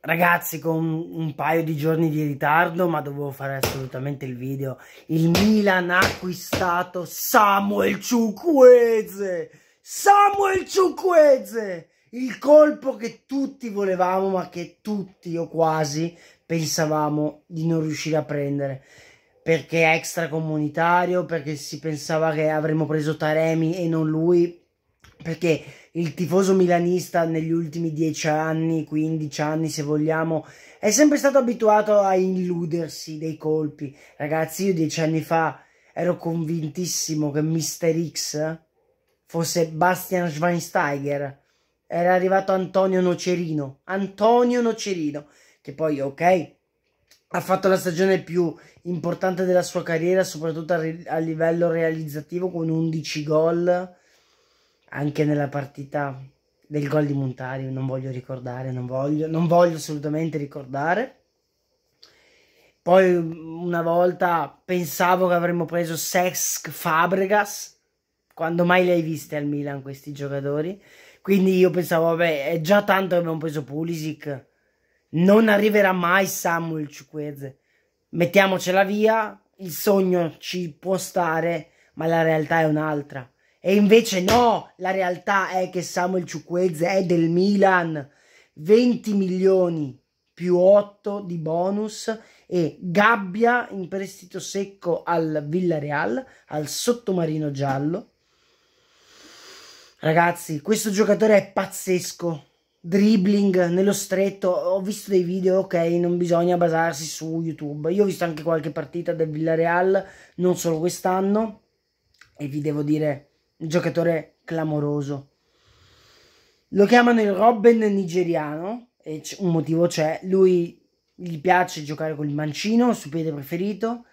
Ragazzi con un paio di giorni di ritardo ma dovevo fare assolutamente il video Il Milan ha acquistato Samuel Ciuqueze Samuel Ciuqueze Il colpo che tutti volevamo ma che tutti o quasi pensavamo di non riuscire a prendere Perché extracomunitario, perché si pensava che avremmo preso Taremi e non lui Perché il tifoso milanista negli ultimi 10 anni, 15 anni se vogliamo, è sempre stato abituato a illudersi dei colpi. Ragazzi, io 10 anni fa ero convintissimo che Mister X fosse Bastian Schweinsteiger. Era arrivato Antonio Nocerino. Antonio Nocerino, che poi, ok, ha fatto la stagione più importante della sua carriera, soprattutto a, a livello realizzativo, con 11 gol anche nella partita del gol di Montari, non voglio ricordare, non voglio, non voglio assolutamente ricordare. Poi mm, una volta pensavo che avremmo preso Sesc Fabregas, quando mai li hai visti al Milan questi giocatori? Quindi io pensavo, vabbè, è già tanto che abbiamo preso Pulisic, non arriverà mai Samuel Ciuqueze. Mettiamocela via, il sogno ci può stare, ma la realtà è un'altra. E invece no, la realtà è che Samuel Ciuquezze è del Milan, 20 milioni più 8 di bonus e Gabbia in prestito secco al Villarreal, al sottomarino giallo. Ragazzi, questo giocatore è pazzesco. Dribbling nello stretto, ho visto dei video, ok, non bisogna basarsi su YouTube. Io ho visto anche qualche partita del Villarreal, non solo quest'anno, e vi devo dire giocatore clamoroso. Lo chiamano il Robben nigeriano e un motivo c'è, lui gli piace giocare col mancino, suo piede preferito,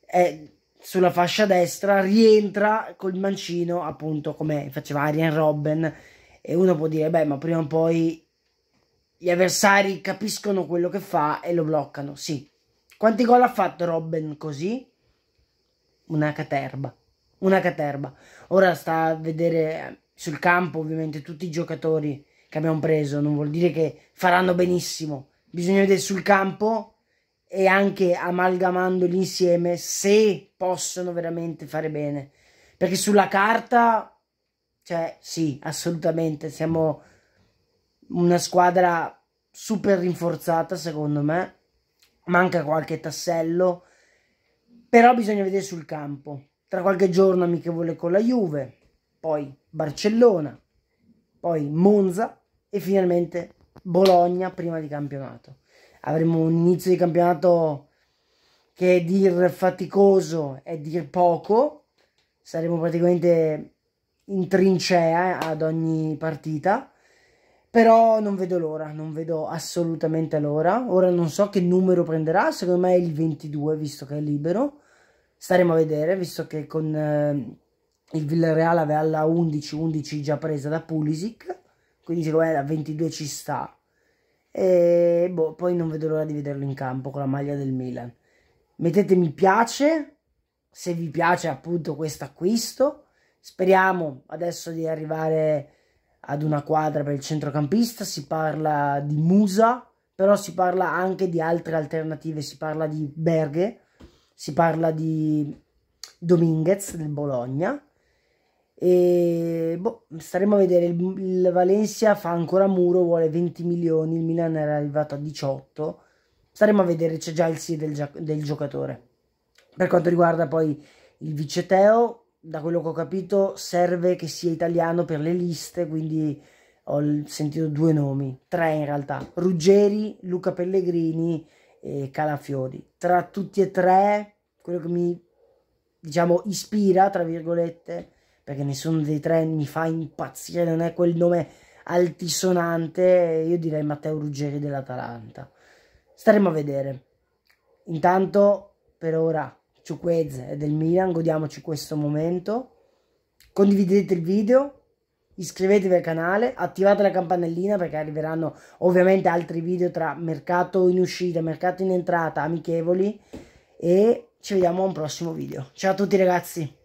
è sulla fascia destra, rientra col mancino appunto come faceva Arian Robben e uno può dire beh ma prima o poi gli avversari capiscono quello che fa e lo bloccano, sì. Quanti gol ha fatto Robben così? Una caterba una caterba. Ora sta a vedere sul campo ovviamente tutti i giocatori che abbiamo preso, non vuol dire che faranno benissimo, bisogna vedere sul campo e anche amalgamandoli insieme se possono veramente fare bene. Perché sulla carta, cioè sì, assolutamente, siamo una squadra super rinforzata secondo me, manca qualche tassello, però bisogna vedere sul campo tra qualche giorno amichevole con la Juve, poi Barcellona, poi Monza e finalmente Bologna prima di campionato. Avremo un inizio di campionato che è dir faticoso è dir poco, saremo praticamente in trincea ad ogni partita, però non vedo l'ora, non vedo assolutamente l'ora. Ora non so che numero prenderà, secondo me è il 22 visto che è libero staremo a vedere visto che con eh, il Villarreal aveva la 11-11 già presa da Pulisic quindi secondo me la 22 ci sta e boh, poi non vedo l'ora di vederlo in campo con la maglia del Milan mettete mi piace se vi piace appunto questo acquisto speriamo adesso di arrivare ad una quadra per il centrocampista si parla di Musa però si parla anche di altre alternative si parla di Berghe si parla di Dominguez del Bologna e boh, staremo a vedere il, il, Valencia fa ancora muro vuole 20 milioni il Milan era arrivato a 18 staremo a vedere c'è già il sì del, del giocatore per quanto riguarda poi il vice Teo da quello che ho capito serve che sia italiano per le liste, quindi ho sentito due nomi, tre in realtà, Ruggeri, Luca Pellegrini e Calafiori. Tra tutti e tre, quello che mi diciamo ispira, tra virgolette, perché nessuno dei tre mi fa impazzire, non è quel nome altisonante, io direi Matteo Ruggeri dell'Atalanta. Staremo a vedere. Intanto, per ora, Ciuquez è del Milan, godiamoci questo momento. Condividete il video, iscrivetevi al canale, attivate la campanellina perché arriveranno ovviamente altri video tra mercato in uscita, mercato in entrata, amichevoli e ci vediamo a un prossimo video. Ciao a tutti ragazzi!